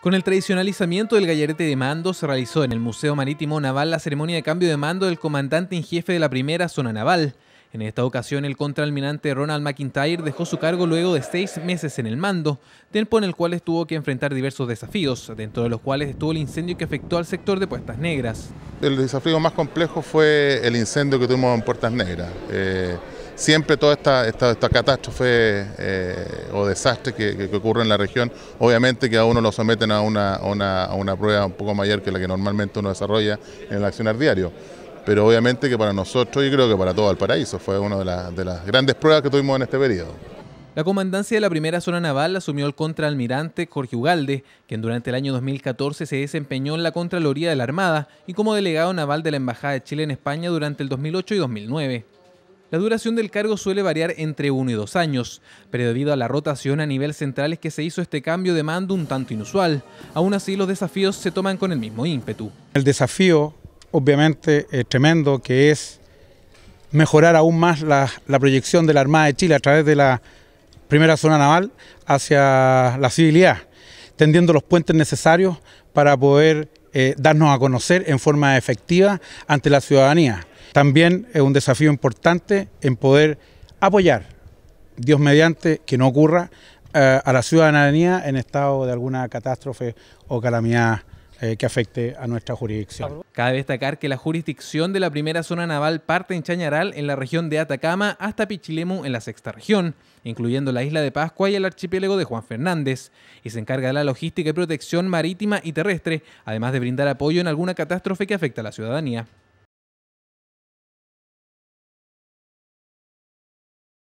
Con el tradicionalizamiento del gallarete de mando, se realizó en el Museo Marítimo Naval la ceremonia de cambio de mando del comandante en jefe de la primera zona naval. En esta ocasión, el contraalmirante Ronald McIntyre dejó su cargo luego de seis meses en el mando, tiempo en el cual estuvo que enfrentar diversos desafíos, dentro de los cuales estuvo el incendio que afectó al sector de puertas Negras. El desafío más complejo fue el incendio que tuvimos en Puertas Negras. Eh, siempre toda esta, catástrofe eh, o desastre que, ocurre en la región, obviamente que a uno lo someten a una, a una prueba un poco mayor que la que normalmente uno desarrolla en el accionar diario pero obviamente que para nosotros y creo que para todo el paraíso fue una de, de, las grandes pruebas que tuvimos en este periodo. La comandancia de la primera zona naval asumió el contraalmirante Jorge Ugalde, quien durante el año 2014 se desempeñó en la Contraloría de la Armada y como delegado naval de la Embajada de Chile en España durante el 2008 y 2009. La duración del cargo suele variar entre uno y dos años, pero debido a la rotación a nivel central es que se hizo este cambio de mando un tanto inusual. Aún así, los desafíos se toman con el mismo ímpetu. El desafío, obviamente, es tremendo, que es mejorar aún más la, la proyección de la Armada de Chile a través de la primera zona naval hacia la civilidad, tendiendo los puentes necesarios para poder eh, darnos a conocer en forma efectiva ante la ciudadanía. También es un desafío importante en poder apoyar, Dios mediante, que no ocurra eh, a la ciudadanía en estado de alguna catástrofe o calamidad eh, que afecte a nuestra jurisdicción. Cabe destacar que la jurisdicción de la primera zona naval parte en Chañaral, en la región de Atacama, hasta Pichilemu, en la sexta región, incluyendo la isla de Pascua y el archipiélago de Juan Fernández, y se encarga de la logística y protección marítima y terrestre, además de brindar apoyo en alguna catástrofe que afecte a la ciudadanía.